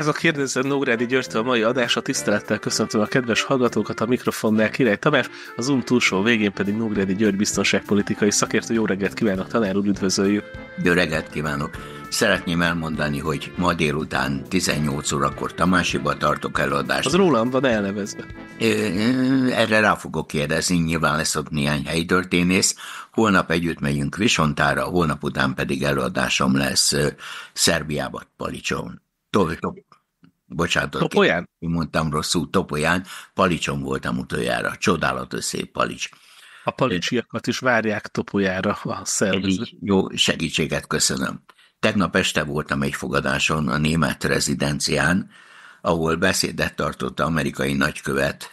Ez a kérdező Nógrádi Györgytől a mai adás. A tisztelettel köszöntöm a kedves hallgatókat, a mikrofonnál Király Tamás, az Zoom túlsó végén pedig Nógrádi György biztonságpolitikai szakértő. Jó reggelt kívánok, tanár úr, üdvözöljük! Jó reggelt kívánok! Szeretném elmondani, hogy ma délután 18 órakor Tamásiba tartok előadást. Az rólam van elnevezve. Erre rá fogok kérdezni, nyilván lesz ott néhány helytörténész. Holnap együtt megyünk Visontára, holnap után pedig előadásom lesz Szerbiában, Palicson. Tovább Bocsánat, Topolyán? Én mondtam rosszul, Topolyán. Palicson voltam utoljára. Csodálatos szép Palics. A palicsiakat is várják Topolyára a szervezet. Jó, segítséget köszönöm. Tegnap este voltam egy fogadáson a német rezidencián, ahol beszédet tartott amerikai nagykövet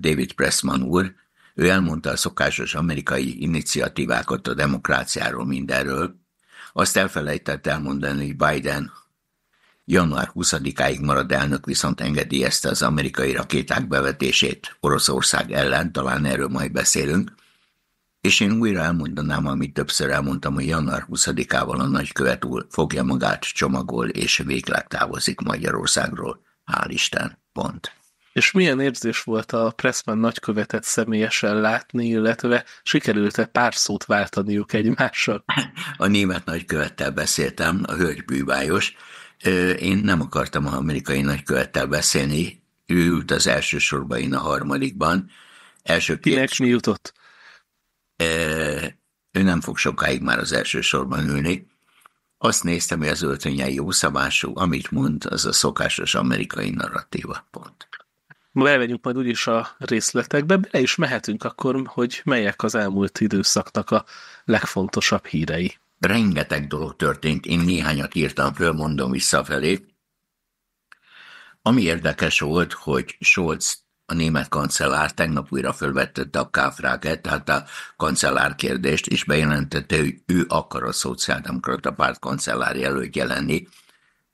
David Pressman úr. Ő elmondta a szokásos amerikai iniciatívákat a demokráciáról, mindenről. Azt elfelejtett elmondani, hogy Biden Január 20-áig maradt elnök viszont engedélyezte az amerikai rakéták bevetését Oroszország ellen, talán erről majd beszélünk, és én újra elmondanám, amit többször elmondtam, hogy január 20-ával a nagykövet úr fogja magát, csomagol és végleg távozik Magyarországról. Hál' Isten, pont. És milyen érzés volt a Pressman nagykövetet személyesen látni, illetve sikerült-e pár szót váltaniuk egymással? A német nagykövettel beszéltem, a hölgy bűvályos, én nem akartam az amerikai nagykövettel beszélni, ő ült az első sorban, én a harmadikban. Első Kinek két... mi jutott? Ő nem fog sokáig már az első sorban ülni. Azt néztem, hogy az öltönye jó szabású, amit mond, az a szokásos amerikai narratíva. Pont. Ma elmegyünk majd úgyis a részletekbe, bele is mehetünk akkor, hogy melyek az elmúlt időszaknak a legfontosabb hírei. Rengeteg dolog történt, én néhányat írtam föl, mondom visszafelé. Ami érdekes volt, hogy Scholz a német kancellár tegnap újra fölvetette a káfráket, tehát a kancellár kérdést, és bejelentette, hogy ő akar a Szociáldemokrata Párt kancellár jelölt jelenni,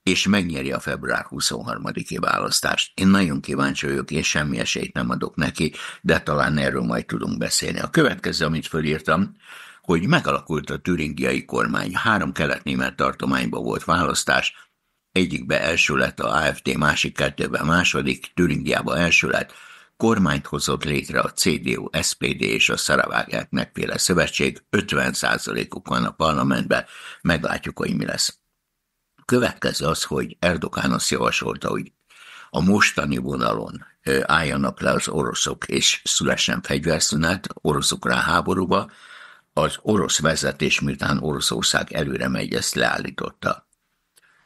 és megnyeri a február 23-i választást. Én nagyon kíváncsi vagyok, és semmi esélyt nem adok neki, de talán erről majd tudunk beszélni. A következő, amit fölírtam, hogy megalakult a türingiai kormány. Három kelet-német tartományba volt választás, egyikbe első lett a AFD, másik kettőben második, Türingiába első lett, kormányt hozott létre a CDU, SPD és a Szaravágák megféle szövetség, 50%-uk van a parlamentben, meglátjuk, hogy mi lesz. Következő az, hogy Erdogán azt javasolta, hogy a mostani vonalon álljanak le az oroszok és szülesen fegyverszünet, oroszok rá háborúba, az orosz vezetés, miután Oroszország előre megy, ezt leállította.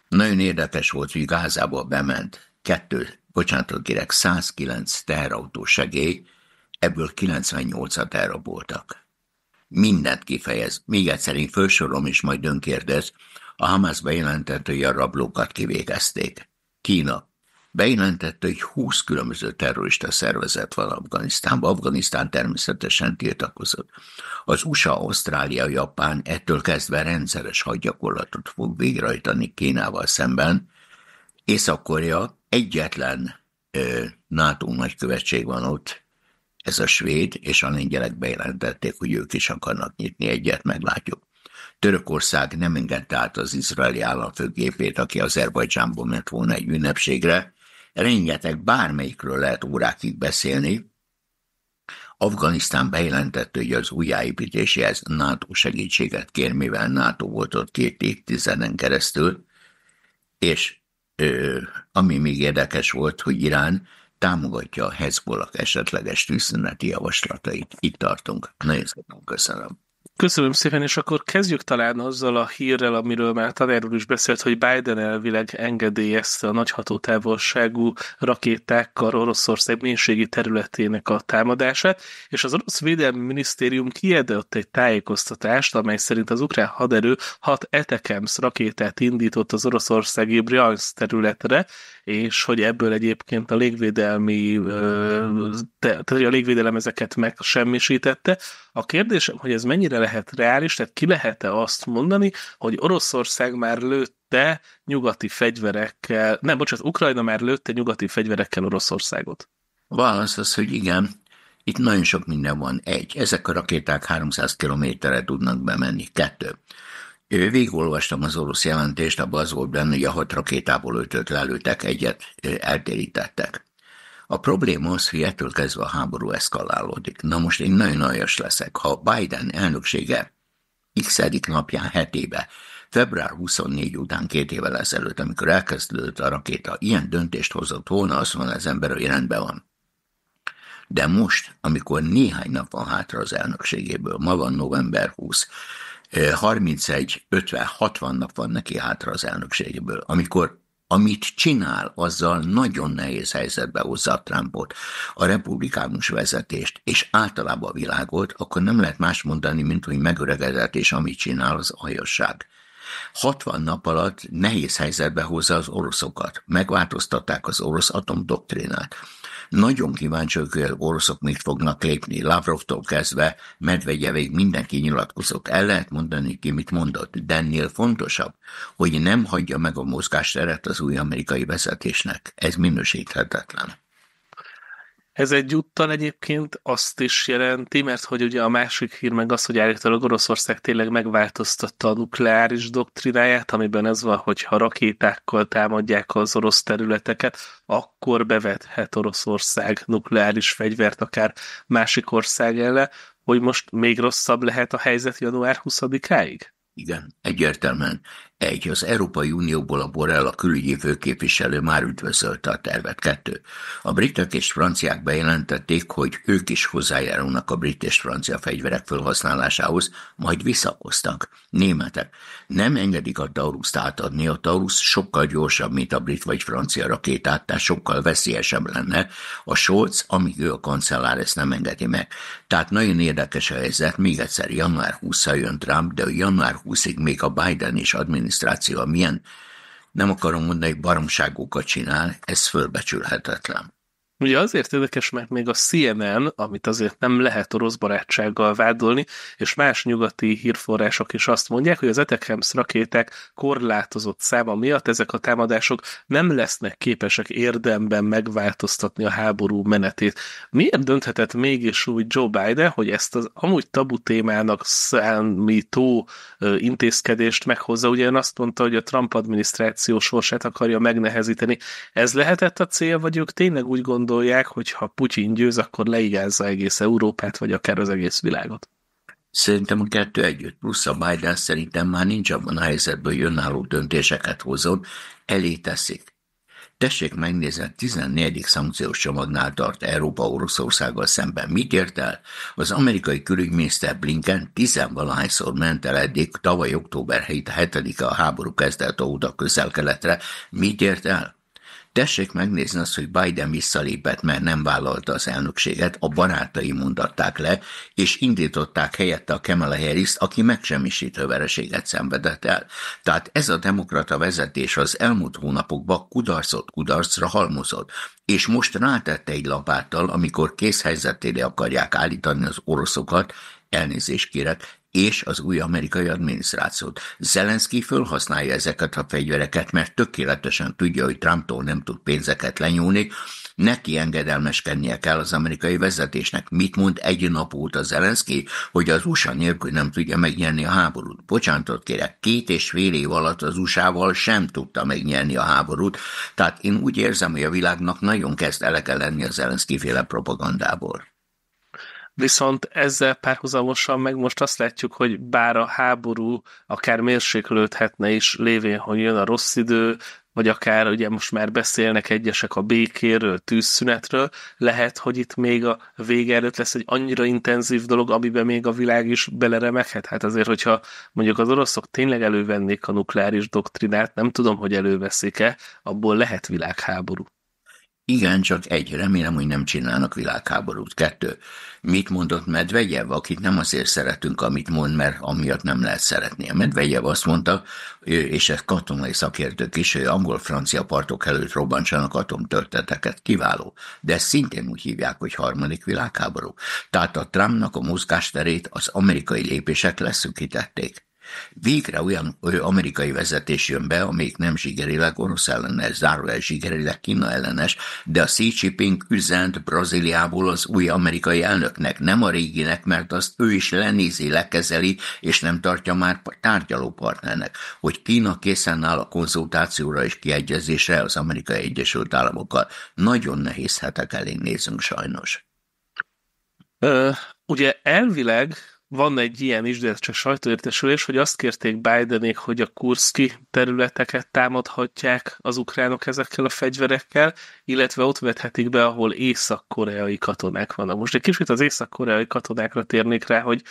Nagyon érdekes volt, hogy Gázába bement kettő, bocsánatot kérek, 109 teherautó segély, ebből 98-at elraboltak. Mindent kifejez. Még egyszer én felsorom, és majd önkérdez. A Hamas bejelentett, hogy a rablókat kivégezték. Kína, bejelentette, hogy 20 különböző terrorista szervezet van Afganisztánban. Afganisztán természetesen tiltakozott. Az USA, Ausztrália, Japán ettől kezdve rendszeres hadgyakorlatot fog végrehajtani Kínával szemben. Észak-Korea egyetlen ö, NATO nagykövetség van ott, ez a svéd, és a lengyelek bejelentették, hogy ők is akarnak nyitni egyet, meglátjuk. Törökország nem engedte át az izraeli államfőgépét, aki Azerbajdzsánból ment volna egy ünnepségre, rengeteg bármelyikről lehet órákig beszélni. Afganisztán bejelentette, hogy az újjáépítéséhez NATO segítséget kér, mivel NATO volt ott két évtizeden keresztül, és ö, ami még érdekes volt, hogy Irán támogatja a Hezbollah esetleges tűzszüneti javaslatait. Itt tartunk. Nagyon szépen köszönöm. Köszönöm szépen, és akkor kezdjük talán azzal a hírrel, amiről már tanárul is beszélt, hogy Biden elvileg engedélyezte a nagy hatótávolságú rakétákkal Oroszország mélységi területének a támadását, és az Orosz Védelmi Minisztérium kiadott egy tájékoztatást, amely szerint az ukrán haderő hat Etekems rakétát indított az oroszországi Bryansk területre, és hogy ebből egyébként a légvédelmi, tehát a légvédelem ezeket megsemmisítette. A kérdésem, hogy ez mennyire lehet reális, tehát ki lehet-e azt mondani, hogy Oroszország már lőtte nyugati fegyverekkel, nem, bocsánat, Ukrajna már lőtte nyugati fegyverekkel Oroszországot? A válasz az, hogy igen. Itt nagyon sok minden van. Egy, ezek a rakéták 300 kilométerre tudnak bemenni. Kettő, Végigolvastam az orosz jelentést, abban az volt benne, hogy a hat rakétából ötöt lelőtek, egyet eltérítettek. A probléma az, hogy ettől kezdve a háború eszkalálódik. Na most én nagyon aljas leszek. Ha Biden elnöksége x napján hetébe, február 24 után két évvel ezelőtt, amikor elkezdődött a rakéta, ilyen döntést hozott volna, azt mondja az ember, hogy rendben van. De most, amikor néhány nap van hátra az elnökségéből, ma van november 20, 31, 50, 60 nap van neki hátra az elnökségből, amikor amit csinál, azzal nagyon nehéz helyzetbe hozza a Trumpot, a republikánus vezetést, és általában a világot, akkor nem lehet más mondani, mint hogy megöregedett, és amit csinál, az aljasság. 60 nap alatt nehéz helyzetbe hozza az oroszokat. Megváltoztatták az orosz atomdoktrinát. Nagyon kíváncsi, hogy oroszok mit fognak lépni. Lavrovtól kezdve Medvegyevig mindenki nyilatkozott. El lehet mondani, ki mit mondott, de ennél fontosabb, hogy nem hagyja meg a mozgásteret az új amerikai vezetésnek. Ez minősíthetetlen. Ez egyúttal egyébként azt is jelenti, mert hogy ugye a másik hír meg az, hogy állítólag Oroszország tényleg megváltoztatta a nukleáris doktrináját, amiben ez van, hogy ha rakétákkal támadják az orosz területeket, akkor bevethet Oroszország nukleáris fegyvert akár másik ország ellen, hogy most még rosszabb lehet a helyzet január 20-áig? Igen, egyértelműen. Egy, az Európai Unióból a Borrell a külügyi főképviselő már üdvözölte a tervet. Kettő, a britek és franciák bejelentették, hogy ők is hozzájárulnak a brit és francia fegyverek felhasználásához, majd visszakoztak. Németek, nem engedik a Taurust átadni, a Taurus sokkal gyorsabb, mint a brit vagy francia rakétát, tehát sokkal veszélyesebb lenne. A Scholz, amíg ő a kancellár, ezt nem engedi meg. Tehát nagyon érdekes a helyzet, még egyszer január 20-a jön Trump, de január 20-ig még a Biden is admin adminisztráció milyen, nem akarom mondani, hogy baromságokat csinál, ez fölbecsülhetetlen. Ugye azért érdekes, mert még a CNN, amit azért nem lehet orosz barátsággal vádolni, és más nyugati hírforrások is azt mondják, hogy az Etekhems rakéták korlátozott száma miatt ezek a támadások nem lesznek képesek érdemben megváltoztatni a háború menetét. Miért dönthetett mégis úgy Joe Biden, hogy ezt az amúgy tabu témának számító intézkedést meghozza? Ugye ön azt mondta, hogy a Trump adminisztráció sorsát akarja megnehezíteni. Ez lehetett a cél, vagy ők tényleg úgy gondolják, gondolják, hogy ha Putyin győz, akkor leigázza egész Európát, vagy akár az egész világot. Szerintem a kettő együtt, plusz a Biden szerintem már nincs abban a helyzetben, hogy önálló döntéseket hozzon, elé teszik. Tessék megnézni, 14. szankciós csomagnál tart Európa Oroszországgal szemben. Mit ért el? Az amerikai külügyminiszter Blinken tizenvalahányszor ment el eddig, tavaly október 7-e a háború kezdett óta közel-keletre. Mit ért el? Tessék megnézni azt, hogy Biden visszalépett, mert nem vállalta az elnökséget, a barátai mondatták le, és indították helyette a Kamala harris aki megsemmisítő vereséget szenvedett el. Tehát ez a demokrata vezetés az elmúlt hónapokban kudarcot kudarcra halmozott, és most rátette egy lapáttal, amikor helyzetére akarják állítani az oroszokat, elnézést kérek, és az új amerikai adminisztrációt. Zelenszky fölhasználja ezeket a fegyvereket, mert tökéletesen tudja, hogy Trumptól nem tud pénzeket lenyúlni, neki engedelmeskednie kell az amerikai vezetésnek. Mit mond egy nap óta Zelenszky, hogy az USA nélkül nem tudja megnyerni a háborút? Bocsánatot kérek, két és fél év alatt az USA-val sem tudta megnyerni a háborút, tehát én úgy érzem, hogy a világnak nagyon kezd elege lenni a Zelenszky féle propagandából viszont ezzel párhuzamosan meg most azt látjuk, hogy bár a háború akár mérséklődhetne is, lévén, hogy jön a rossz idő, vagy akár ugye most már beszélnek egyesek a békéről, tűzszünetről, lehet, hogy itt még a vége előtt lesz egy annyira intenzív dolog, amiben még a világ is beleremeghet. Hát azért, hogyha mondjuk az oroszok tényleg elővennék a nukleáris doktrinát, nem tudom, hogy előveszik-e, abból lehet világháború. Igen, csak egy. Remélem, hogy nem csinálnak világháborút. Kettő. Mit mondott Medvegyev, akit nem azért szeretünk, amit mond, mert amiatt nem lehet szeretni. A Medvegyev azt mondta, és ez katonai szakértők is, hogy angol-francia partok előtt robbantsanak atomtörteteket. Kiváló. De ezt szintén úgy hívják, hogy harmadik világháború. Tehát a Trumpnak a mozgásterét az amerikai lépések leszűkítették. Végre olyan ö, amerikai vezetés jön be, amelyik nem zsigerileg orosz ellenes, zárójel zsigerileg Kína ellenes, de a Xi Jinping üzent Brazíliából az új amerikai elnöknek, nem a réginek, mert azt ő is lenézi, lekezeli, és nem tartja már tárgyaló partnernek, hogy Kína készen áll a konzultációra és kiegyezésre az Amerikai Egyesült Államokkal. Nagyon nehéz hetek elé nézünk sajnos. Ö, ugye elvileg van egy ilyen is, de ez csak sajtóértesülés, hogy azt kérték Bidenék, hogy a kurszki területeket támadhatják az ukránok ezekkel a fegyverekkel, illetve ott vethetik be, ahol észak-koreai katonák vannak. Most egy kicsit az észak-koreai katonákra térnék rá, hogy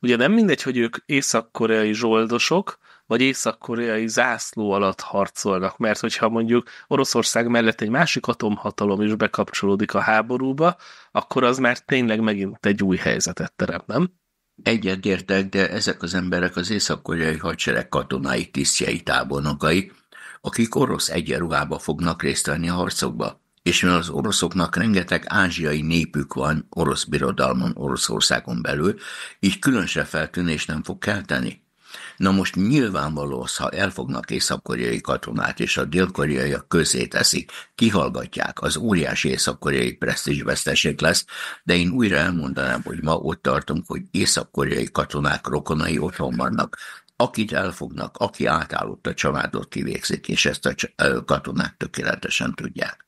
ugye nem mindegy, hogy ők észak-koreai zsoldosok, vagy észak-koreai zászló alatt harcolnak, mert hogyha mondjuk Oroszország mellett egy másik atomhatalom is bekapcsolódik a háborúba, akkor az már tényleg megint egy új helyzetet terem, nem? Egyetértek, de ezek az emberek az észak-koreai hadsereg katonái tisztjei tábornokai, akik orosz egyenruhába fognak részt venni a harcokba. És mivel az oroszoknak rengeteg ázsiai népük van orosz birodalmon, Oroszországon belül, így különse feltűnés nem fog kelteni. Na most nyilvánvaló, ha elfognak észak-koreai katonát és a dél-koreaiak közé teszik, kihallgatják, az óriási észak-koreai presztízsveszteség lesz, de én újra elmondanám, hogy ma ott tartunk, hogy észak-koreai katonák rokonai otthon vannak, akit elfognak, aki átállott a családot kivégzik, és ezt a katonák tökéletesen tudják.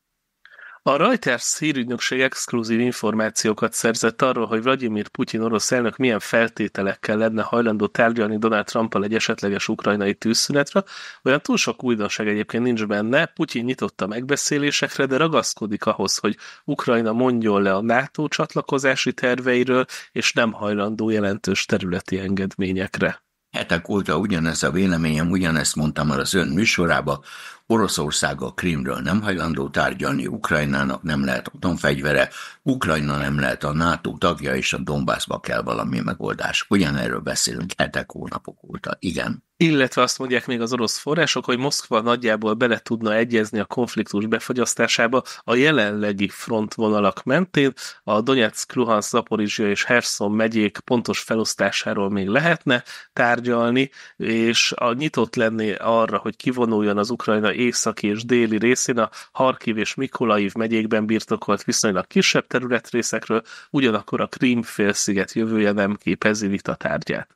A Reuters hírügynökség exkluzív információkat szerzett arról, hogy Vladimir Putyin orosz elnök milyen feltételekkel lenne hajlandó tárgyalni Donald trump egy esetleges ukrajnai tűzszünetre. Olyan túl sok újdonság egyébként nincs benne. Putyin nyitotta megbeszélésekre, de ragaszkodik ahhoz, hogy Ukrajna mondjon le a NATO csatlakozási terveiről, és nem hajlandó jelentős területi engedményekre. Hetek óta ugyanez a véleményem, ugyanezt mondtam már az ön műsorába, Oroszország a Krímről nem hajlandó tárgyalni, Ukrajnának nem lehet atomfegyvere, Ukrajna nem lehet a NATO tagja, és a Donbassba kell valami megoldás. Ugyanerről beszélünk hetek, hónapok óta, igen. Illetve azt mondják még az orosz források, hogy Moszkva nagyjából bele tudna egyezni a konfliktus befagyasztásába a jelenlegi frontvonalak mentén. A Donetsk, Luhansk, Zaporizsia és Herson megyék pontos felosztásáról még lehetne tárgyalni, és a nyitott lenni arra, hogy kivonuljon az Ukrajna északi és déli részén a Harkiv és Mikolaiv megyékben birtokolt viszonylag kisebb területrészekről, ugyanakkor a Krím félsziget jövője nem képezi tárgyát.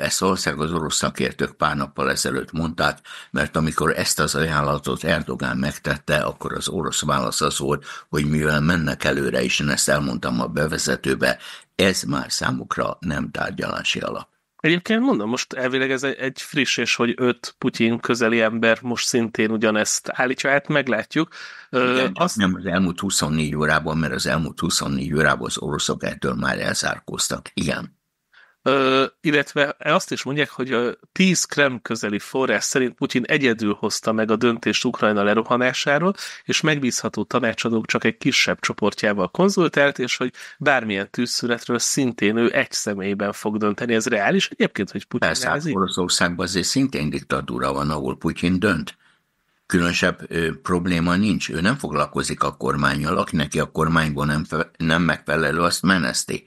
Ezt az orosz szakértők pár nappal ezelőtt mondták, mert amikor ezt az ajánlatot Erdogán megtette, akkor az orosz válasz az volt, hogy mivel mennek előre, és én ezt elmondtam a bevezetőbe, ez már számukra nem tárgyalási alap. Egyébként mondom, most elvileg ez egy, friss, és hogy öt Putyin közeli ember most szintén ugyanezt állítja, hát meglátjuk. Igen, azt... Nem az elmúlt 24 órában, mert az elmúlt 24 órában az oroszok ettől már elzárkóztak. Igen illetve azt is mondják, hogy a 10 krem közeli forrás szerint Putyin egyedül hozta meg a döntést Ukrajna lerohanásáról, és megbízható tanácsadók csak egy kisebb csoportjával konzultált, és hogy bármilyen tűzszünetről szintén ő egy személyben fog dönteni. Ez reális egyébként, hogy Putyin Persze, rázi? Hát Oroszországban azért szintén diktatúra van, ahol Putyin dönt. Különösebb ö, probléma nincs. Ő nem foglalkozik a kormányjal, aki neki a kormányból nem, fe, nem megfelelő, azt meneszti.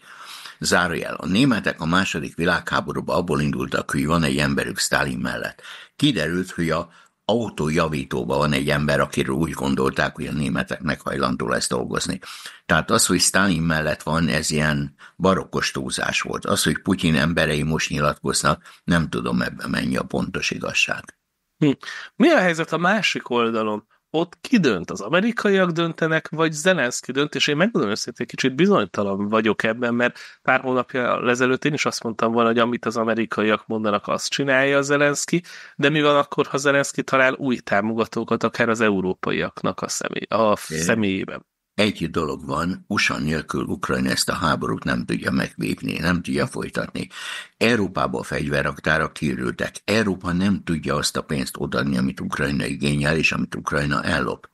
Zárójel. A németek a második világháborúban abból indultak, hogy van egy emberük Stalin mellett. Kiderült, hogy a autójavítóban van egy ember, akiről úgy gondolták, hogy a németeknek hajlandó lesz dolgozni. Tehát az, hogy Stalin mellett van, ez ilyen barokkos túlzás volt. Az, hogy Putyin emberei most nyilatkoznak, nem tudom ebben mennyi a pontos igazság. Hm. Mi a helyzet a másik oldalon? ott ki dönt? Az amerikaiak döntenek, vagy Zelenszky dönt? És én megmondom őszintén, kicsit bizonytalan vagyok ebben, mert pár hónapja ezelőtt én is azt mondtam volna, hogy amit az amerikaiak mondanak, azt csinálja a Zelenszky, de mi van akkor, ha Zelenszky talál új támogatókat, akár az európaiaknak a, személy, a személyében? Egy dolog van, USA nélkül Ukrajna ezt a háborút nem tudja megvívni, nem tudja folytatni. Európába fegyveraktárak fegyverraktárak Európa nem tudja azt a pénzt odaadni, amit Ukrajna igényel, és amit Ukrajna ellop.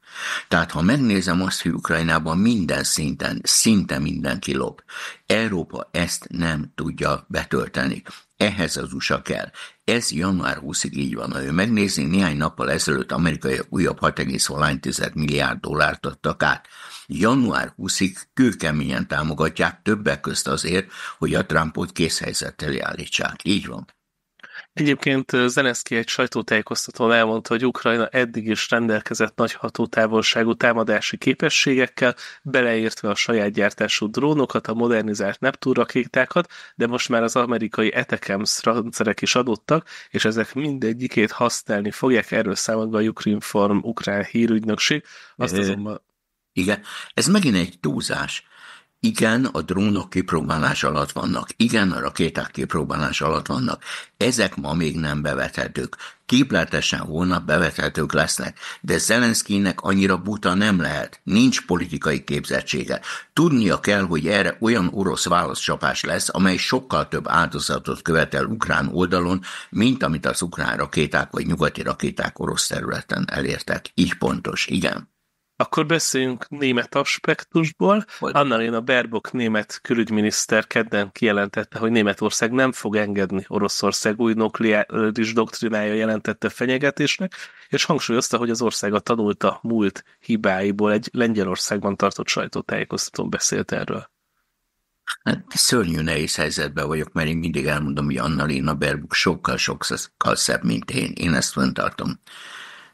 Tehát ha megnézem azt, hogy Ukrajnában minden szinten, szinte mindenki lop, Európa ezt nem tudja betölteni. Ehhez az USA kell. Ez január 20-ig így van. Ha ő megnézi, néhány nappal ezelőtt amerikai újabb 6,1 milliárd dollárt adtak át január 20-ig kőkeményen támogatják többek közt azért, hogy a Trumpot készhelyzettel állítsák. Így van. Egyébként Zeneszki egy sajtótájékoztatón elmondta, hogy Ukrajna eddig is rendelkezett nagy hatótávolságú támadási képességekkel, beleértve a saját gyártású drónokat, a modernizált Neptun rakétákat, de most már az amerikai Etekems rendszerek is adottak, és ezek mindegyikét használni fogják, erről számolt a a Ukrinform ukrán hírügynökség. Azt azonban igen, ez megint egy túlzás. Igen, a drónok kipróbálás alatt vannak. Igen, a rakéták kipróbálás alatt vannak. Ezek ma még nem bevethetők. Képletesen holnap bevethetők lesznek, de Zelenszkinek annyira buta nem lehet. Nincs politikai képzettsége. Tudnia kell, hogy erre olyan orosz válaszcsapás lesz, amely sokkal több áldozatot követel ukrán oldalon, mint amit az ukrán rakéták vagy nyugati rakéták orosz területen elértek. Így pontos, igen. Akkor beszéljünk német aspektusból. Hogy? Annalena Berbok német külügyminiszter kedden kijelentette, hogy Németország nem fog engedni Oroszország új nukleáris doktrinája jelentette fenyegetésnek, és hangsúlyozta, hogy az ország a tanulta múlt hibáiból egy Lengyelországban tartott sajtótájékoztatón beszélt erről. Hát szörnyű nehéz helyzetben vagyok, mert én mindig elmondom, hogy Annalena Berbok sokkal-sokkal szebb, mint én. Én ezt fenntartom. tartom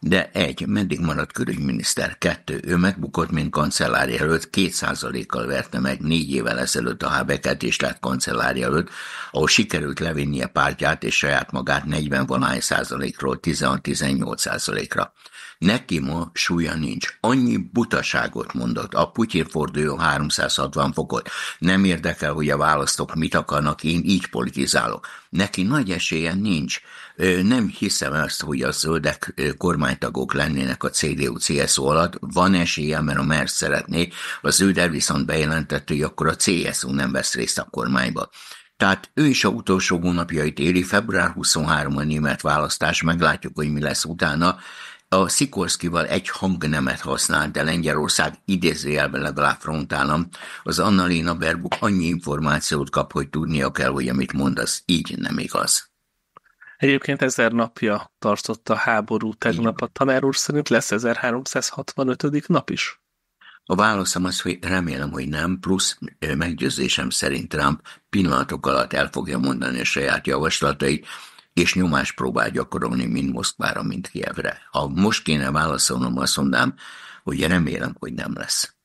de egy, meddig maradt külügyminiszter, kettő, ő megbukott, mint kancellári előtt két százalékkal verte meg négy évvel ezelőtt a Habeket és lett kancellári előtt ahol sikerült levinnie pártját és saját magát 40 valány százalékról 16-18 százalékra. Neki ma súlya nincs. Annyi butaságot mondott. A Putyin forduljon 360 fokot. Nem érdekel, hogy a választók mit akarnak, én így politizálok. Neki nagy esélye nincs. Nem hiszem azt, hogy a zöldek kormánytagok lennének a CDU-CSU alatt. Van esélye, mert a MERS szeretné. A zölder viszont bejelentett, hogy akkor a CSU nem vesz részt a kormányba. Tehát ő is a utolsó hónapjait éli, február 23 a német választás, meglátjuk, hogy mi lesz utána a Szikorszkival egy hangnemet használt, de Lengyelország idézőjelben legalább frontálom. az Annalina Berbuk annyi információt kap, hogy tudnia kell, hogy amit mondasz, így nem igaz. Egyébként ezer napja tartott a háború tegnap a tanár úr szerint lesz 1365. nap is? A válaszom az, hogy remélem, hogy nem, plusz meggyőzésem szerint Trump pillanatok alatt el fogja mondani a saját javaslatait, és nyomást próbál gyakorolni mind Moszkvára, mind Kievre. Ha most kéne válaszolnom, azt mondám, hogy remélem, hogy nem lesz.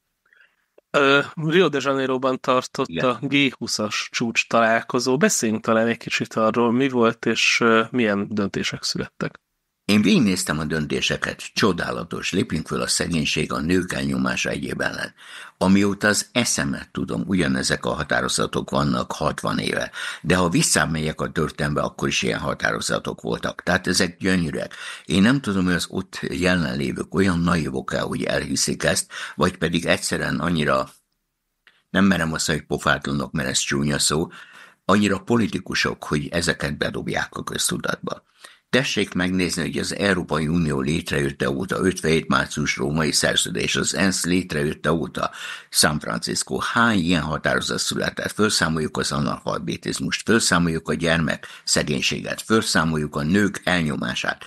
Ö, Rio de Janeiro-ban tartott Igen. a G20-as csúcs találkozó. Beszéljünk talán egy kicsit arról, mi volt és milyen döntések születtek. Én végignéztem a döntéseket, csodálatos, lépjünk föl a szegénység, a nők elnyomása egyéb ellen. Amióta az eszemet tudom, ugyanezek a határozatok vannak 60 éve, de ha visszamegyek a történbe, akkor is ilyen határozatok voltak. Tehát ezek gyönyörűek. Én nem tudom, hogy az ott jelenlévők olyan naivok-e, hogy elhiszik ezt, vagy pedig egyszerűen annyira, nem merem azt hogy pofátlanok, mert ez csúnya szó, annyira politikusok, hogy ezeket bedobják a köztudatba. Tessék megnézni, hogy az Európai Unió létrejötte óta, 57 március római szerződés, az ENSZ létrejötte óta, San Francisco, hány ilyen határozat született, felszámoljuk az analfabetizmust, felszámoljuk a gyermek szegénységet, felszámoljuk a nők elnyomását.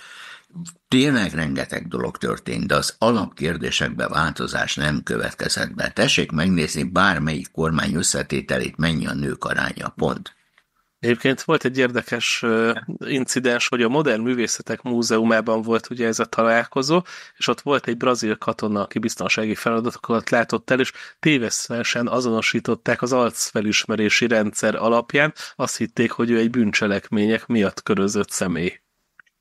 Tényleg rengeteg dolog történt, de az alapkérdésekbe változás nem következett be. Tessék megnézni bármelyik kormány összetételét, mennyi a nők aránya, pont. Egyébként volt egy érdekes incidens, hogy a Modern Művészetek Múzeumában volt ugye ez a találkozó, és ott volt egy brazil katona, aki biztonsági feladatokat látott el, és téveszesen azonosították az arcfelismerési rendszer alapján, azt hitték, hogy ő egy bűncselekmények miatt körözött személy.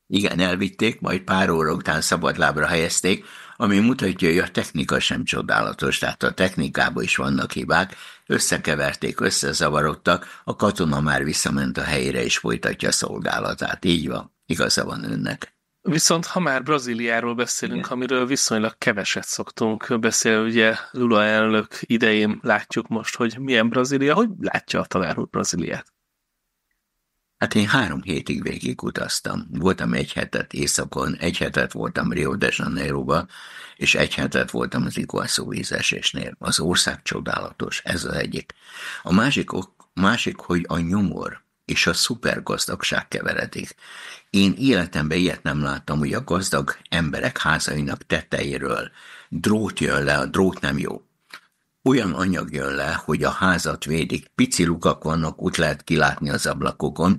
Igen, elvitték, majd pár óra után szabadlábra helyezték, ami mutatja, hogy a technika sem csodálatos, tehát a technikában is vannak hibák, összekeverték, összezavarodtak, a katona már visszament a helyére és folytatja a szolgálatát. Így van, igaza van önnek. Viszont ha már Brazíliáról beszélünk, Igen. amiről viszonylag keveset szoktunk beszélni, ugye Lula elnök idején látjuk most, hogy milyen Brazília, hogy látja a tanár úr Brazíliát? Hát én három hétig végig utaztam. Voltam egy hetet éjszakon, egy hetet voltam Rio de janeiro és egy hetet voltam az Iguaszú vízesésnél. Az ország csodálatos, ez az egyik. A másik, másik hogy a nyomor és a szupergazdagság keveredik. Én életemben ilyet nem láttam, hogy a gazdag emberek házainak tetejéről drót jön le, a drót nem jó, olyan anyag jön le, hogy a házat védik, pici lukak vannak, úgy lehet kilátni az ablakokon,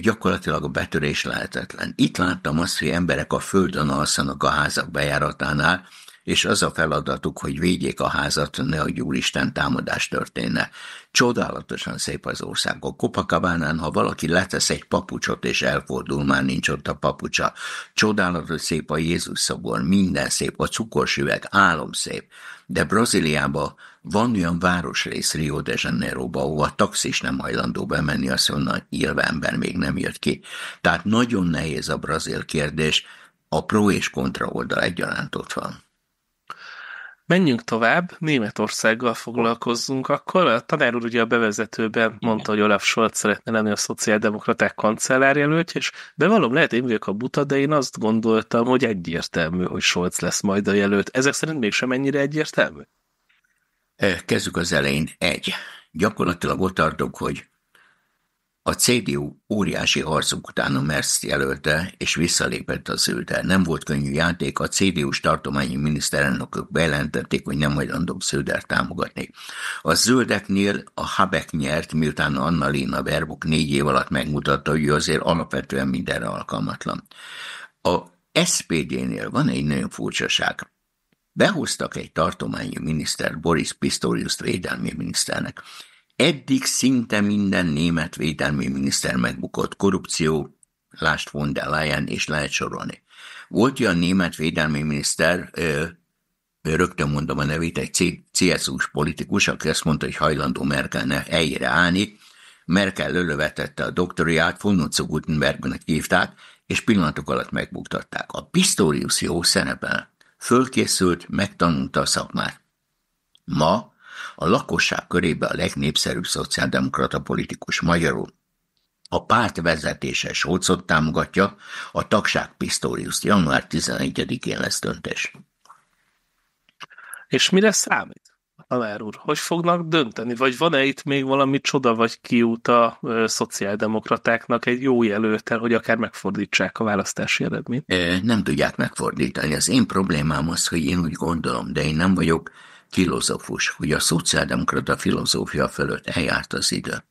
gyakorlatilag a betörés lehetetlen. Itt láttam azt, hogy emberek a földön alszanak a házak bejáratánál, és az a feladatuk, hogy védjék a házat, ne a úristen támadás történne. Csodálatosan szép az ország. A kopakabánán, ha valaki letesz egy papucsot és elfordul, már nincs ott a papucsa. Csodálatos szép a Jézus szobor, minden szép, a cukorsüveg, álom szép. De Brazíliában van olyan városrész Rio de janeiro ahol a taxis nem hajlandó bemenni, azt mondja, ilve ember még nem jött ki. Tehát nagyon nehéz a brazil kérdés, a pro és kontra oldal egyaránt ott van. Menjünk tovább, Németországgal foglalkozzunk. Akkor a tanár úr ugye a bevezetőben mondta, hogy Olaf Scholz szeretne lenni a szociáldemokraták kancellárjelölt, és bevallom, lehet én vagyok a buta, de én azt gondoltam, hogy egyértelmű, hogy Scholz lesz majd a jelölt. Ezek szerint mégsem ennyire egyértelmű? Kezdjük az elején. Egy. Gyakorlatilag ott tartok, hogy a CDU óriási harcok után a Merszt jelölte és visszalépett az szülte. Nem volt könnyű játék, a CDU-s tartományi miniszterelnökök bejelentették, hogy nem hajlandók szülder támogatni. A zöldeknél a Habek nyert, miután Annalena Baerbock négy év alatt megmutatta, hogy ő azért alapvetően mindenre alkalmatlan. A SPD-nél van egy nagyon furcsaság. Behoztak egy tartományi miniszter Boris Pistorius védelmi miniszternek. Eddig szinte minden német védelmi miniszter megbukott korrupció, lást von der Leyen, és lehet sorolni. Volt olyan német védelmi miniszter, ö, rögtön mondom a nevét, egy CSU-s politikus, aki azt mondta, hogy hajlandó ne helyére állni. Merkel lölövetette a doktoriát, von Nutzo Gutenbergnek hívták, és pillanatok alatt megbuktatták. A Pistorius jó szerepel. Fölkészült, megtanulta a szakmát. Ma a lakosság körébe a legnépszerűbb szociáldemokrata politikus magyarul. A párt vezetése Solcot támogatja, a tagság Pistorius január 11-én lesz döntés. És mire számít, Alár úr? Hogy fognak dönteni? Vagy van-e itt még valami csoda vagy kiút a ö, szociáldemokratáknak egy jó jelöltel, hogy akár megfordítsák a választási eredményt? Nem tudják megfordítani. Az én problémám az, hogy én úgy gondolom, de én nem vagyok filozófus, hogy a szociáldemokrata filozófia fölött eljárt az idő.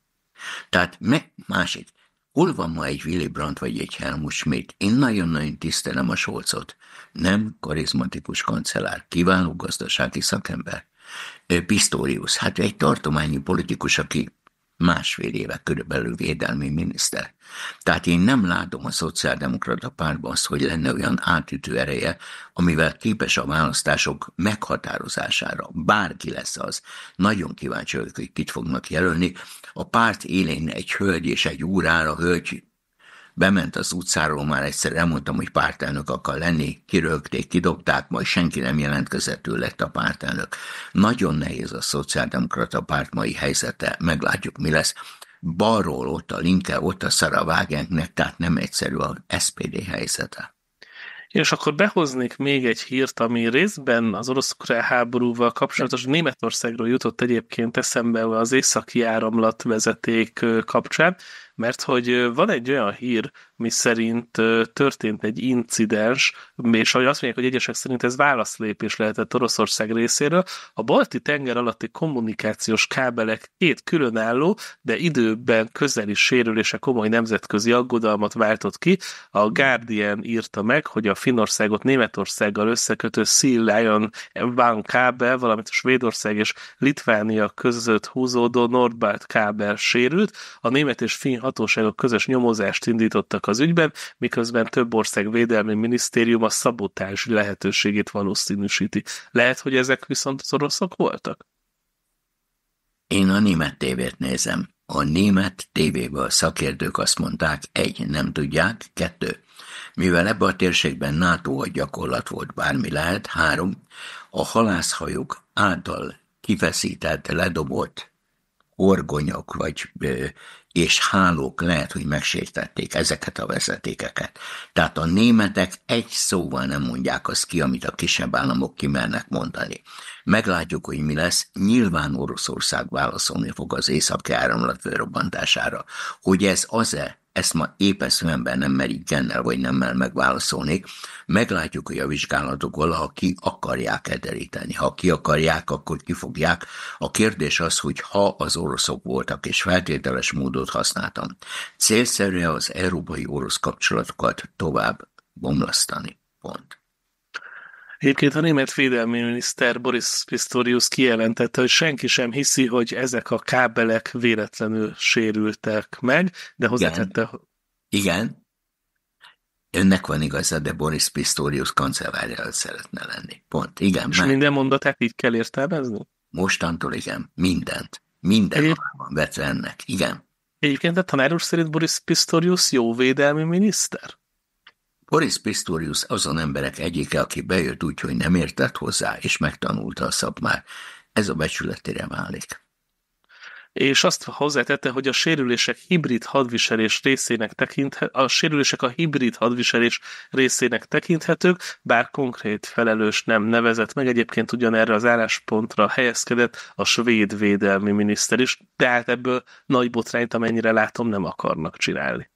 Tehát meg másik, hol van ma egy Willy Brandt vagy egy Helmut Schmidt? Én nagyon-nagyon tisztelem a Solcot. Nem karizmatikus kancellár, kiváló gazdasági szakember. Pistorius, hát egy tartományi politikus, aki másfél éve körülbelül védelmi miniszter. Tehát én nem látom a szociáldemokrata pártban azt, hogy lenne olyan átütő ereje, amivel képes a választások meghatározására. Bárki lesz az. Nagyon kíváncsi vagyok, hogy kit fognak jelölni. A párt élén egy hölgy és egy a hölgy Bement az utcáról, már egyszer elmondtam, hogy pártelnök akar lenni, kirögték, kidobták, majd senki nem jelentkezett, ő lett a pártelnök. Nagyon nehéz a szociáldemokrata párt mai helyzete, meglátjuk mi lesz. Balról ott a Linke, ott a Szara vágenknek, tehát nem egyszerű a SPD helyzete. És akkor behoznék még egy hírt, ami részben az orosz háborúval kapcsolatos Németországról jutott egyébként eszembe az északi áramlat vezeték kapcsán mert hogy van egy olyan hír, mi szerint történt egy incidens, és ahogy azt mondják, hogy egyesek szerint ez válaszlépés lehetett Oroszország részéről, a balti tenger alatti kommunikációs kábelek két különálló, de időben közeli sérülése komoly nemzetközi aggodalmat váltott ki. A Guardian írta meg, hogy a Finországot Németországgal összekötő Sea Lion van kábel, valamint a Svédország és Litvánia között húzódó Nordbalt kábel sérült. A német és finn hatóságok közös nyomozást indítottak az ügyben, miközben több ország védelmi minisztériuma szabotás lehetőségét valószínűsíti. Lehet, hogy ezek viszont az oroszok voltak? Én a német tévét nézem. A német tévéből szakértők azt mondták, egy, nem tudják, kettő, mivel ebben a térségben NATO a gyakorlat volt, bármi lehet, három, a halászhajók által kifeszített, ledobott orgonyok vagy, és hálók lehet, hogy megsértették ezeket a vezetékeket. Tehát a németek egy szóval nem mondják azt ki, amit a kisebb államok kimernek mondani. Meglátjuk, hogy mi lesz. Nyilván Oroszország válaszolni fog az északi áramlat robbantására. Hogy ez az-e, ezt ma éppen szívemben nem meri gennel vagy nemmel megválaszolni. Meglátjuk, hogy a vizsgálatok valaha ki akarják ederíteni. Ha ki akarják, akkor ki fogják. A kérdés az, hogy ha az oroszok voltak, és feltételes módot használtam, célszerűen az európai-orosz kapcsolatokat tovább bomlasztani. Pont. Egyébként a német védelmi miniszter Boris Pistorius kijelentette, hogy senki sem hiszi, hogy ezek a kábelek véletlenül sérültek meg, de hozzátette... Igen. Igen. Önnek van igaza, de Boris Pistorius kancellárjára szeretne lenni. Pont. Igen. És már... minden mondatát így kell értelmezni? Mostantól igen. Mindent. Minden Egyéb... van vetve ennek. Igen. Egyébként a tanár úr szerint Boris Pistorius jó védelmi miniszter? Horis Pistorius azon emberek egyike, aki bejött úgy, hogy nem értett hozzá, és megtanulta a szabmát. Ez a becsületére válik és azt hozzátette, hogy a sérülések hibrid hadviselés részének tekinthet, a sérülések a hibrid hadviselés részének tekinthetők, bár konkrét felelős nem nevezett meg, egyébként erre az álláspontra helyezkedett a svéd védelmi miniszter is, hát ebből nagy botrányt, amennyire látom, nem akarnak csinálni.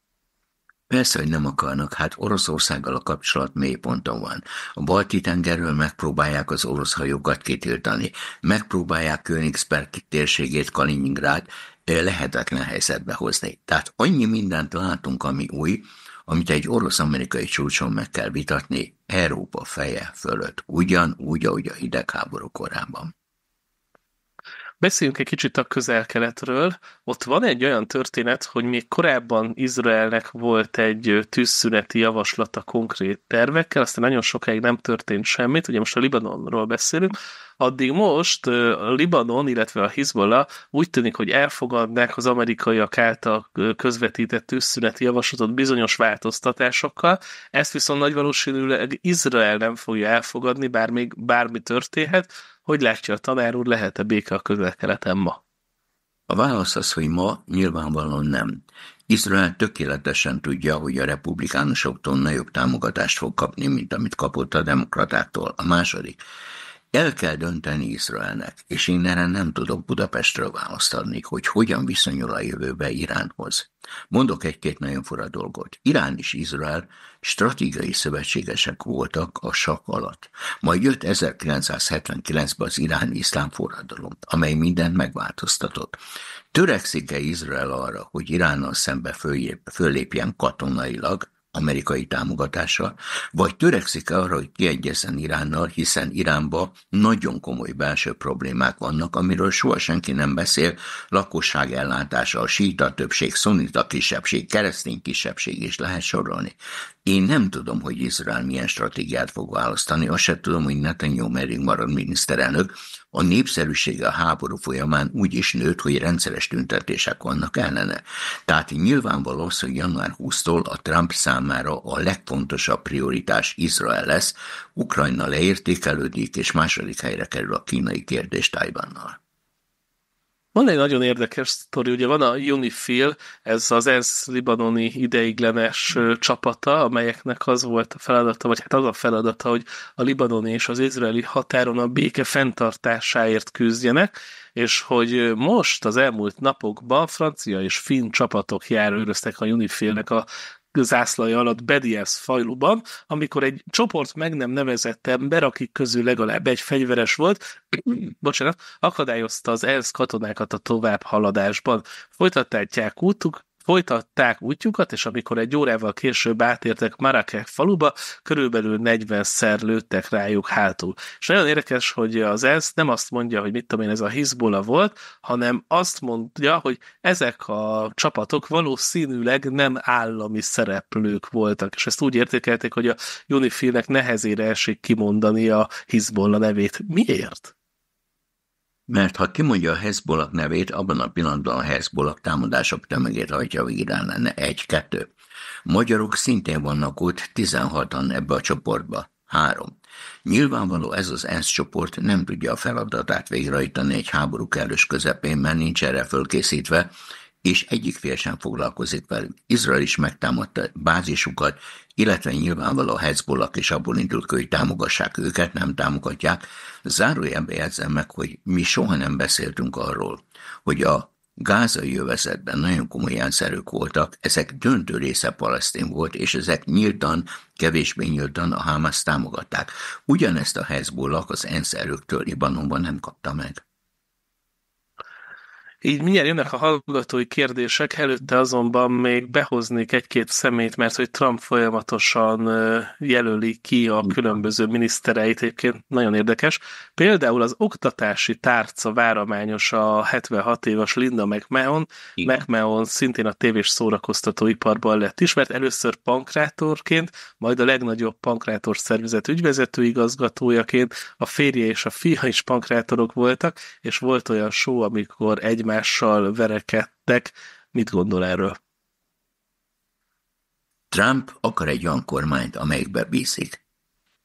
Persze, hogy nem akarnak, hát Oroszországgal a kapcsolat mélyponton van. A balti tengerről megpróbálják az orosz hajókat kitiltani, megpróbálják Königsberg térségét, Kaliningrád lehetetlen helyzetbe hozni. Tehát annyi mindent látunk, ami új, amit egy orosz-amerikai csúcson meg kell vitatni Európa feje fölött, ugyanúgy, ahogy a hidegháború korában. Beszéljünk egy kicsit a közel-keletről. Ott van egy olyan történet, hogy még korábban Izraelnek volt egy tűzszüneti javaslata konkrét tervekkel, aztán nagyon sokáig nem történt semmit, ugye most a Libanonról beszélünk, Addig most a Libanon, illetve a Hezbollah úgy tűnik, hogy elfogadnák az amerikaiak által közvetített tűzszüneti javaslatot bizonyos változtatásokkal, ezt viszont nagy valószínűleg Izrael nem fogja elfogadni, bár még bármi történhet. Hogy látja a tanár úr, lehet-e béke a közel-keleten ma? A válasz az, hogy ma nyilvánvalóan nem. Izrael tökéletesen tudja, hogy a republikánusoktól nagyobb támogatást fog kapni, mint amit kapott a demokratáktól. A második, el kell dönteni Izraelnek, és innen nem tudok Budapestről választ adni, hogy hogyan viszonyul a jövőbe Iránhoz. Mondok egy-két nagyon fura dolgot. Irán és Izrael stratégiai szövetségesek voltak a sak alatt. Majd jött 1979-ben az iráni iszlám forradalom, amely mindent megváltoztatott. Törekszik-e Izrael arra, hogy Iránnal szembe föllépjen katonailag, amerikai támogatással, vagy törekszik-e arra, hogy kiegyezzen Iránnal, hiszen Iránba nagyon komoly belső problémák vannak, amiről soha senki nem beszél, lakosság ellátása, a síta többség, szunita kisebbség, keresztény kisebbség is lehet sorolni. Én nem tudom, hogy Izrael milyen stratégiát fog választani, azt sem tudom, hogy Netanyahu merünk marad miniszterelnök, a népszerűsége a háború folyamán úgy is nőtt, hogy rendszeres tüntetések vannak ellene. Tehát nyilvánvaló az, hogy január 20-tól a Trump számára a legfontosabb prioritás Izrael lesz, Ukrajna leértékelődik, és második helyre kerül a kínai kérdés Tajvannal. Van egy nagyon érdekes sztori, ugye van a UNIFIL, ez az ENSZ libanoni ideiglenes csapata, amelyeknek az volt a feladata, vagy hát az a feladata, hogy a libanoni és az izraeli határon a béke fenntartásáért küzdjenek, és hogy most az elmúlt napokban francia és finn csapatok járőröztek a Unifilnek a zászlaja alatt Bediász fajluban, amikor egy csoport meg nem nevezett ember, akik közül legalább egy fegyveres volt, bocsánat, akadályozta az ENSZ katonákat a továbbhaladásban. Folytatták útuk, Folytatták útjukat, és amikor egy órával később átértek Marakek faluba, körülbelül 40-szer lőttek rájuk hátul. És nagyon érdekes, hogy az ENSZ nem azt mondja, hogy mit tudom én, ez a Hizbola volt, hanem azt mondja, hogy ezek a csapatok valószínűleg nem állami szereplők voltak, és ezt úgy értékelték, hogy a Unifilnek nehezére esik kimondani a Hizbolla nevét. Miért? Mert ha kimondja a Hezbollah nevét, abban a pillanatban a Hezbollah támadások tömegét a végig lenne. Egy-kettő. Magyarok szintén vannak ott 16-an ebbe a csoportba. Három. Nyilvánvaló ez az ENSZ csoport nem tudja a feladatát végrehajtani egy háború kellős közepén, mert nincs erre fölkészítve, és egyik fél sem foglalkozik velük. Izrael is megtámadta bázisukat, illetve nyilvánvaló a Hezbollah és abból indul ki, hogy támogassák őket, nem támogatják. Zárójelbe jegyzem meg, hogy mi soha nem beszéltünk arról, hogy a gázai jövezetben nagyon komoly jánszerők voltak, ezek döntő része palesztin volt, és ezek nyíltan, kevésbé nyíltan a Hamas támogatták. Ugyanezt a Hezbollah az ENSZ erőktől Libanonban nem kapta meg. Így mindjárt jönnek a hallgatói kérdések, előtte azonban még behoznék egy-két szemét, mert hogy Trump folyamatosan jelöli ki a különböző minisztereit, egyébként nagyon érdekes. Például az oktatási tárca várományos a 76 éves Linda McMahon. Igen. McMahon szintén a tévés szórakoztatóiparban lett is mert először pankrátorként, majd a legnagyobb pankrátor szervezet ügyvezető igazgatójaként, a férje és a fia is pankrátorok voltak, és volt olyan show, amikor egy egymással verekedtek. Mit gondol erről? Trump akar egy olyan kormányt, amelyikbe bízik.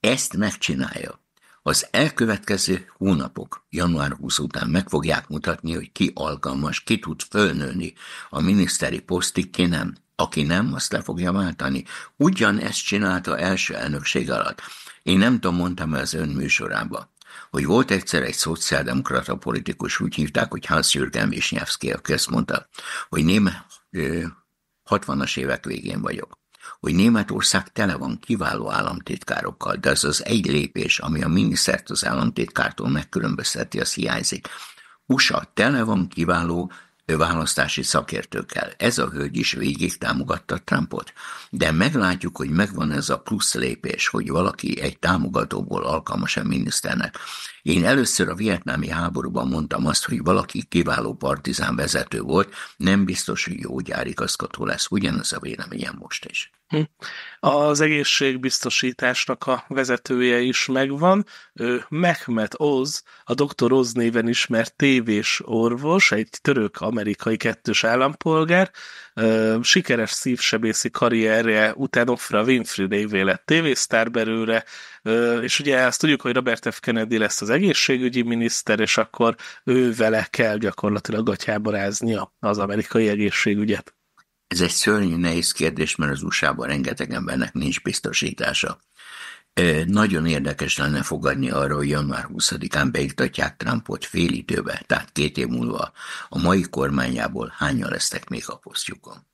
Ezt megcsinálja. Az elkövetkező hónapok, január 20 után meg fogják mutatni, hogy ki alkalmas, ki tud fölnőni a miniszteri posztig, ki nem. Aki nem, azt le fogja váltani. Ugyanezt csinálta első elnökség alatt. Én nem tudom, mondtam az ön műsorában hogy volt egyszer egy szociáldemokrata politikus, úgy hívták, hogy Hans Jürgen Wisniewski, aki azt mondta, hogy ném, 60-as évek végén vagyok hogy Németország tele van kiváló államtitkárokkal, de az az egy lépés, ami a minisztert az államtitkártól megkülönbözteti, az hiányzik. USA tele van kiváló választási szakértőkkel. Ez a hölgy is végig támogatta Trumpot, de meglátjuk, hogy megvan ez a plusz lépés, hogy valaki egy támogatóból alkalmas a miniszternek. Én először a vietnámi háborúban mondtam azt, hogy valaki kiváló partizán vezető volt, nem biztos, hogy jó gyárigazgató lesz. Ugyanaz a véleményem most is. Hm. Az egészségbiztosításnak a vezetője is megvan. Ő Mehmet Oz, a Dr. Oz néven ismert tévés orvos, egy török-amerikai kettős állampolgár. Sikeres szívsebészi karrierje után Ofra Winfrey névé lett belőle, és ugye azt tudjuk, hogy Robert F. Kennedy lesz az egészségügyi miniszter, és akkor ő vele kell gyakorlatilag gatyába az amerikai egészségügyet. Ez egy szörnyű nehéz kérdés, mert az USA-ban rengeteg embernek nincs biztosítása. Nagyon érdekes lenne fogadni arról, hogy január 20-án beiktatják Trumpot fél időbe, tehát két év múlva a mai kormányából hányan lesznek még a posztjukon.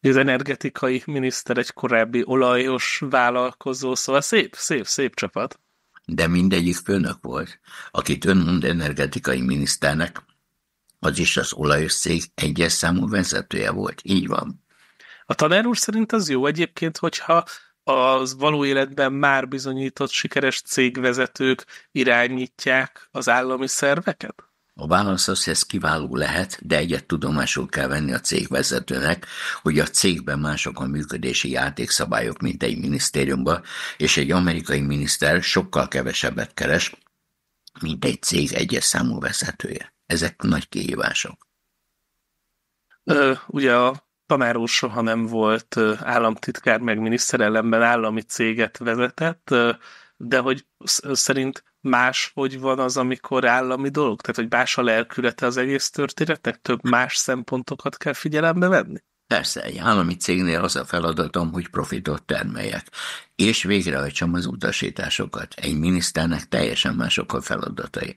Az energetikai miniszter egy korábbi olajos vállalkozó, szóval szép, szép, szép csapat. De mindegyik főnök volt, akit ön mond energetikai miniszternek, az is az olajos egyes számú vezetője volt, így van. A tanár úr szerint az jó egyébként, hogyha az való életben már bizonyított sikeres cégvezetők irányítják az állami szerveket? A válasz az, hogy ez kiváló lehet, de egyet tudomásul kell venni a cégvezetőnek, hogy a cégben mások a működési játékszabályok, mint egy minisztériumban, és egy amerikai miniszter sokkal kevesebbet keres, mint egy cég egyes számú vezetője ezek nagy kihívások. Ö, ugye a tanáró soha nem volt államtitkár, meg miniszterelemben állami céget vezetett, de hogy szerint más, hogy van az, amikor állami dolog? Tehát, hogy más a lelkülete az egész történetnek? Több más szempontokat kell figyelembe venni? Persze, egy állami cégnél az a feladatom, hogy profitot termeljek, és végrehajtsam az utasításokat. Egy miniszternek teljesen mások a feladatai.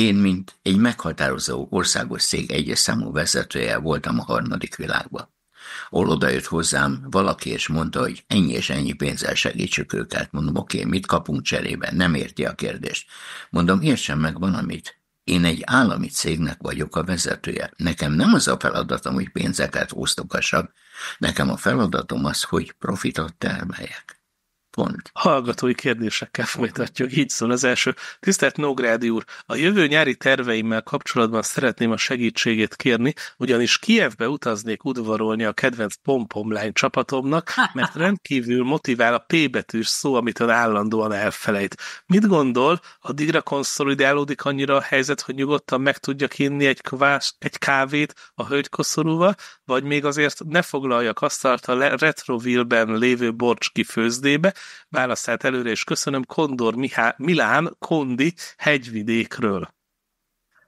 Én, mint egy meghatározó országos cég egyes számú vezetője voltam a harmadik világban. Hol jött hozzám valaki, és mondta, hogy ennyi és ennyi pénzzel segítsük őket. Mondom, oké, mit kapunk cserébe? Nem érti a kérdést. Mondom, értsen meg valamit. Én egy állami cégnek vagyok a vezetője. Nekem nem az a feladatom, hogy pénzeket osztogassak, nekem a feladatom az, hogy profitot termeljek. Pont. Hallgatói kérdésekkel folytatjuk, így szól az első. Tisztelt Nógrádi úr, a jövő nyári terveimmel kapcsolatban szeretném a segítségét kérni, ugyanis Kievbe utaznék udvarolni a kedvenc pompom lány csapatomnak, mert rendkívül motivál a P betűs szó, amit ön állandóan elfelejt. Mit gondol, addigra konszolidálódik annyira a helyzet, hogy nyugodtan meg tudja kinni egy, kvás, egy kávét a hölgykoszorúval, vagy még azért ne foglaljak asztalt a retrovilben lévő borcs kifőzdébe, választát előre, és köszönöm Kondor Mihá- Milán Kondi hegyvidékről.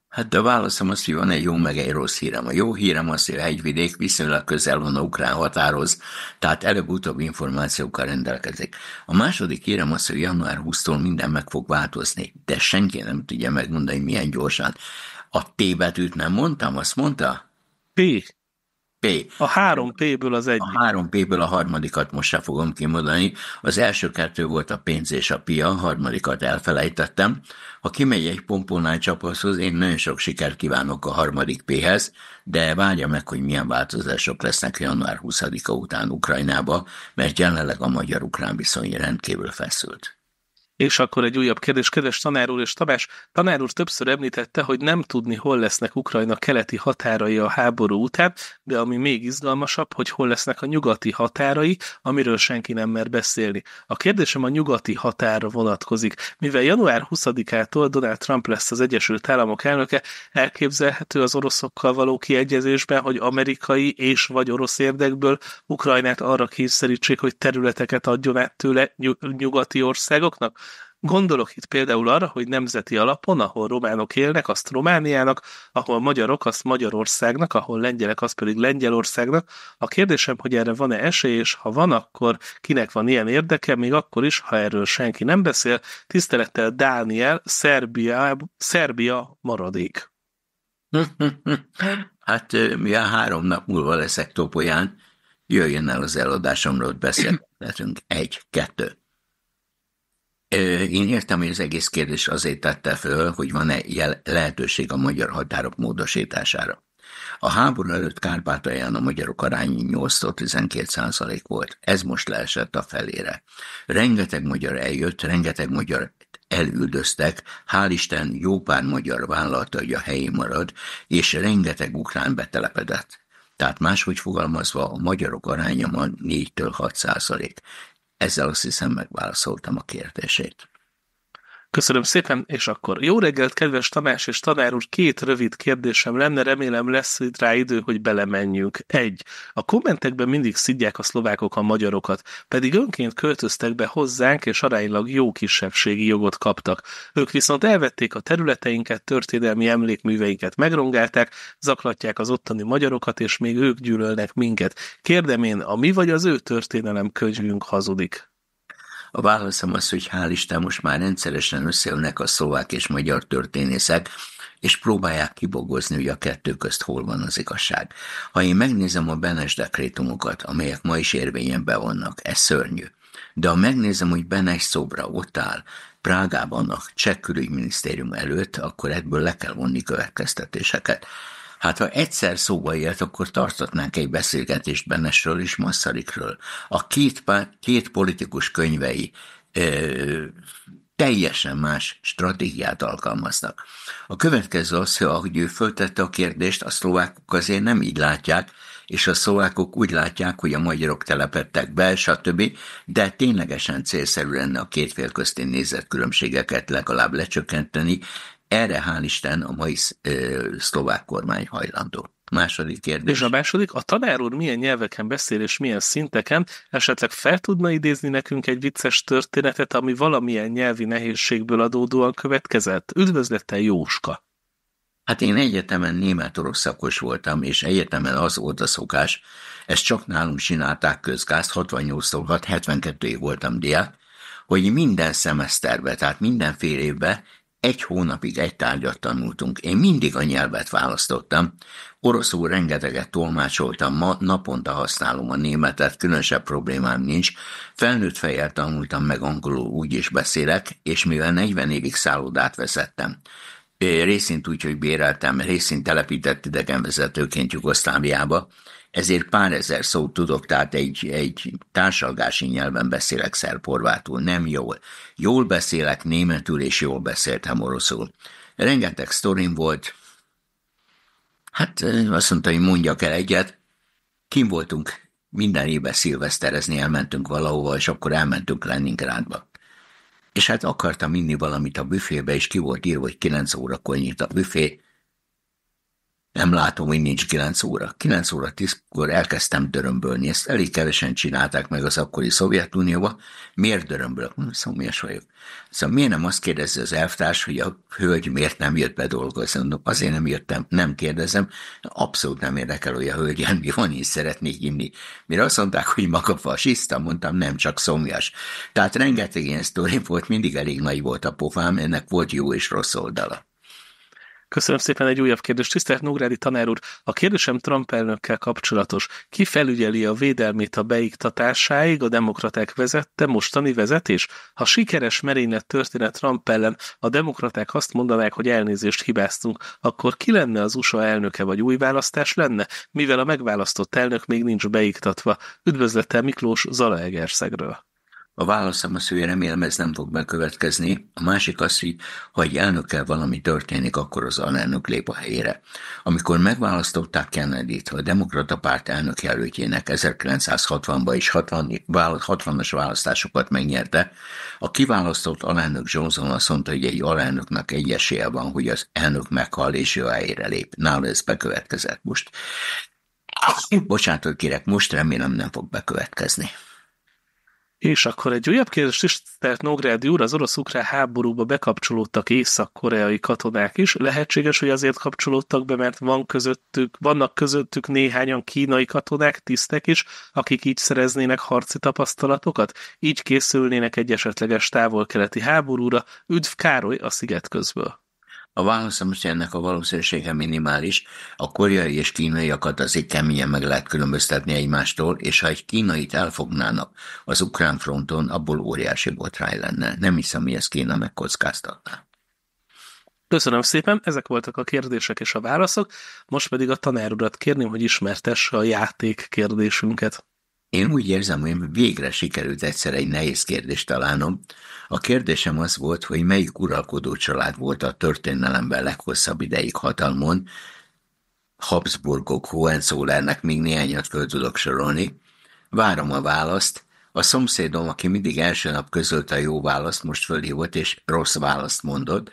Hát de a válaszom az, hogy van egy jó meg egy rossz hírem. A jó hírem az, hogy a hegyvidék viszonylag közel van a ukrán határoz, tehát előbb-utóbb információkkal rendelkezik. A második hírem az, hogy január 20-tól minden meg fog változni, de senki nem tudja megmondani, milyen gyorsan. A T betűt nem mondtam, azt mondta? T. P. A három P-ből az egyik. A három P-ből a harmadikat most se fogom kimondani. Az első kettő volt a pénz és a pia, a harmadikat elfelejtettem. Ha kimegy egy pomponál csapaszhoz, én nagyon sok sikert kívánok a harmadik P-hez, de várja meg, hogy milyen változások lesznek január 20-a után Ukrajnába, mert jelenleg a magyar-ukrán viszony rendkívül feszült. És akkor egy újabb kérdés, kedves tanár úr és Tamás, tanár úr többször említette, hogy nem tudni, hol lesznek Ukrajna keleti határai a háború után, de ami még izgalmasabb, hogy hol lesznek a nyugati határai, amiről senki nem mer beszélni. A kérdésem a nyugati határra vonatkozik. Mivel január 20-ától Donald Trump lesz az Egyesült Államok elnöke, elképzelhető az oroszokkal való kiegyezésben, hogy amerikai és vagy orosz érdekből Ukrajnát arra kényszerítsék, hogy területeket adjon át tőle nyugati országoknak? Gondolok itt például arra, hogy nemzeti alapon, ahol románok élnek, azt Romániának, ahol magyarok, azt Magyarországnak, ahol lengyelek, azt pedig Lengyelországnak. A kérdésem, hogy erre van-e esély, és ha van, akkor kinek van ilyen érdeke, még akkor is, ha erről senki nem beszél. Tisztelettel Dániel, Szerbia, Szerbia maradék. hát mi a három nap múlva leszek Topolyán, jöjjön el az eladásomról, beszélhetünk Egy, kettő. Én értem, hogy az egész kérdés azért tette föl, hogy van-e lehetőség a magyar határok módosítására. A háború előtt Kárpátalján a magyarok arány 8-12 százalék volt, ez most leesett a felére. Rengeteg magyar eljött, rengeteg magyar elüldöztek, hál' Isten jó pár magyar vállalta, hogy a helyén marad, és rengeteg ukrán betelepedett. Tehát máshogy fogalmazva a magyarok aránya ma 4-6 százalék. Ezzel azt hiszem megválaszoltam a kérdését. Köszönöm szépen, és akkor jó reggelt, kedves Tamás és tanár úr, két rövid kérdésem lenne, remélem lesz itt rá idő, hogy belemenjünk. Egy, a kommentekben mindig szidják a szlovákok a magyarokat, pedig önként költöztek be hozzánk, és aránylag jó kisebbségi jogot kaptak. Ők viszont elvették a területeinket, történelmi emlékműveinket megrongálták, zaklatják az ottani magyarokat, és még ők gyűlölnek minket. Kérdem én, a mi vagy az ő történelem könyvünk hazudik? A válaszom az, hogy hál' Isten most már rendszeresen összeülnek a szlovák és magyar történészek, és próbálják kibogozni, hogy a kettő közt hol van az igazság. Ha én megnézem a Benes dekrétumokat, amelyek ma is érvényen vannak, ez szörnyű. De ha megnézem, hogy Benes szobra ott áll, Prágában a cseh külügyminisztérium előtt, akkor ebből le kell vonni következtetéseket. Hát ha egyszer szóba élt, akkor tartatnánk egy beszélgetést Benesről és Masszarikről. A két, pár, két politikus könyvei ö, teljesen más stratégiát alkalmaznak. A következő az, hogy ahogy ő föltette a kérdést, a szlovákok azért nem így látják, és a szlovákok úgy látják, hogy a magyarok telepettek be, stb., de ténylegesen célszerű lenne a két fél közti nézetkülönbségeket legalább lecsökkenteni, erre hál' Isten a mai szlovák kormány hajlandó. Második kérdés. És a második, a tanár úr milyen nyelveken beszél és milyen szinteken, esetleg fel tudna idézni nekünk egy vicces történetet, ami valamilyen nyelvi nehézségből adódóan következett? Üdvözlettel Jóska! Hát én egyetemen német-orosz szakos voltam, és egyetemen az volt a szokás, ezt csak nálunk csinálták közgáz, 68-tól 72-ig voltam diák, hogy minden szemeszterbe, tehát minden fél évben egy hónapig egy tárgyat tanultunk, én mindig a nyelvet választottam. Oroszul rengeteget tolmácsoltam, ma naponta használom a németet, különösebb problémám nincs. Felnőtt fejjel tanultam meg angolul, úgy is beszélek, és mivel 40 évig szállodát veszettem, eh, részint úgy, hogy béreltem, részint telepített idegenvezetőként Jugoszláviába, ezért pár ezer szót tudok, tehát egy, egy társalgási nyelven beszélek szerporvátul, nem jól. Jól beszélek németül, és jól beszéltem oroszul. Rengeteg sztorim volt, hát azt mondta, hogy mondjak el egyet, kim voltunk minden évben szilveszterezni, elmentünk valahova, és akkor elmentünk Leningrádba. És hát akartam inni valamit a büfébe, és ki volt írva, hogy 9 órakor nyit a büfé, nem látom, hogy nincs 9 óra. 9 óra 10-kor elkezdtem dörömbölni. Ezt elég kevesen csinálták meg az akkori Szovjetunióba. Miért dörömbölök? Szóval miért vagyok? Szóval miért nem azt kérdezi az elvtárs, hogy a hölgy miért nem jött be dolgozni? Mondom, azért nem jöttem, nem kérdezem. Abszolút nem érdekel, hogy a hölgyen mi van, és szeretnék inni. Mire azt mondták, hogy maga fasiszta, mondtam, nem csak szomjas. Tehát rengeteg ilyen sztori volt, mindig elég nagy volt a pofám, ennek volt jó és rossz oldala. Köszönöm szépen egy újabb kérdést. Tisztelt Nógrádi tanár úr, a kérdésem Trump elnökkel kapcsolatos. Ki felügyeli a védelmét a beiktatásáig a demokraták vezette mostani vezetés? Ha sikeres merénylet történne Trump ellen, a demokraták azt mondanák, hogy elnézést hibáztunk, akkor ki lenne az USA elnöke vagy új választás lenne, mivel a megválasztott elnök még nincs beiktatva? Üdvözlettel Miklós Zalaegerszegről. A válaszom az, hogy remélem ez nem fog bekövetkezni. A másik az, hogy ha egy elnökkel valami történik, akkor az alelnök lép a helyére. Amikor megválasztották Kennedy-t a Demokrata Párt elnök jelöltjének 1960-ban és 60, 60-as választásokat megnyerte, a kiválasztott alelnök Johnson azt mondta, hogy egy alelnöknek egy esélye van, hogy az elnök meghal és ő helyére lép. Nála ez bekövetkezett most. Bocsánatot kérek, most remélem nem fog bekövetkezni. És akkor egy újabb kérdés, is, tehát Nógrádi úr, az orosz-ukrán háborúba bekapcsolódtak észak-koreai katonák is. Lehetséges, hogy azért kapcsolódtak be, mert van közöttük, vannak közöttük néhányan kínai katonák, tisztek is, akik így szereznének harci tapasztalatokat, így készülnének egy esetleges távol-keleti háborúra. Üdv Károly a sziget közből. A válaszom ennek a valószínűsége minimális, a koreai és kínaiakat azért keményen meg lehet különböztetni egymástól, és ha egy kínait elfognának az ukrán fronton, abból óriási botrány lenne. Nem hiszem, hogy ezt Kína megkockáztatná. Köszönöm szépen, ezek voltak a kérdések és a válaszok, most pedig a tanárodat kérném, hogy ismertesse a játék kérdésünket. Én úgy érzem, hogy végre sikerült egyszer egy nehéz kérdést találnom. A kérdésem az volt, hogy melyik uralkodó család volt a történelemben leghosszabb ideig hatalmon. Habsburgok, Hohenzollernek még néhányat föl tudok sorolni. Várom a választ. A szomszédom, aki mindig első nap közölte a jó választ, most fölhívott és rossz választ mondott,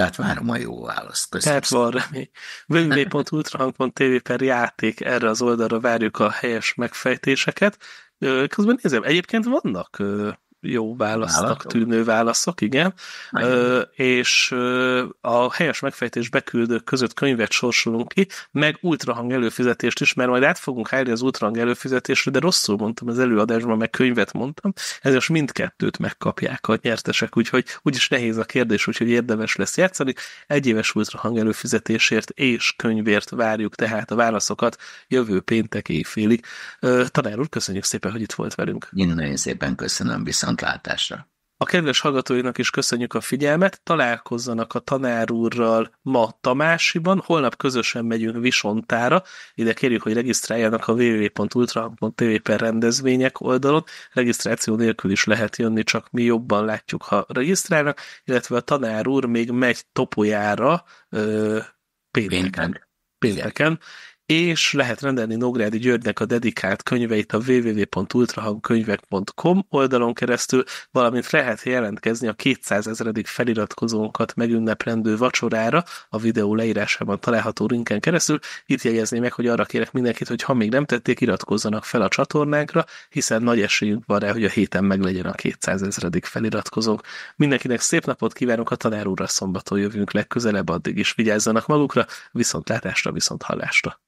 tehát várom a jó választ. Köszönöm. Tehát van remény. www.ultrahang.tv per játék, erre az oldalra várjuk a helyes megfejtéseket. Közben nézem, egyébként vannak jó válasznak Válaszok. tűnő válaszok, igen. Ö, és a helyes megfejtés beküldők között könyvet sorsolunk ki, meg ultrahang előfizetést is, mert majd át fogunk állni az ultrahang előfizetésre, de rosszul mondtam az előadásban, meg könyvet mondtam, ez most mindkettőt megkapják a nyertesek, úgyhogy úgyis nehéz a kérdés, úgyhogy érdemes lesz játszani. Egy éves ultrahang előfizetésért és könyvért várjuk tehát a válaszokat jövő péntek éjfélig. Ö, tanár úr, köszönjük szépen, hogy itt volt velünk. Én nagyon szépen köszönöm, viszont viszontlátásra. A kedves hallgatóinak is köszönjük a figyelmet, találkozzanak a tanár úrral ma Tamásiban, holnap közösen megyünk Visontára, ide kérjük, hogy regisztráljanak a www.ultra.tv per rendezvények oldalon, regisztráció nélkül is lehet jönni, csak mi jobban látjuk, ha regisztrálnak, illetve a tanár úr még megy topolyára pénteken. pénteken és lehet rendelni Nógrádi Györgynek a dedikált könyveit a www.ultrahangkönyvek.com oldalon keresztül, valamint lehet jelentkezni a 200 ezredik feliratkozónkat megünneplendő vacsorára a videó leírásában található linken keresztül. Itt jegyezném meg, hogy arra kérek mindenkit, hogy ha még nem tették, iratkozzanak fel a csatornánkra, hiszen nagy esélyünk van rá, hogy a héten meglegyen a 200 ezredik feliratkozónk. Mindenkinek szép napot kívánok, a tanár úrra szombaton jövünk legközelebb, addig is vigyázzanak magukra, viszontlátásra, viszont hallásra.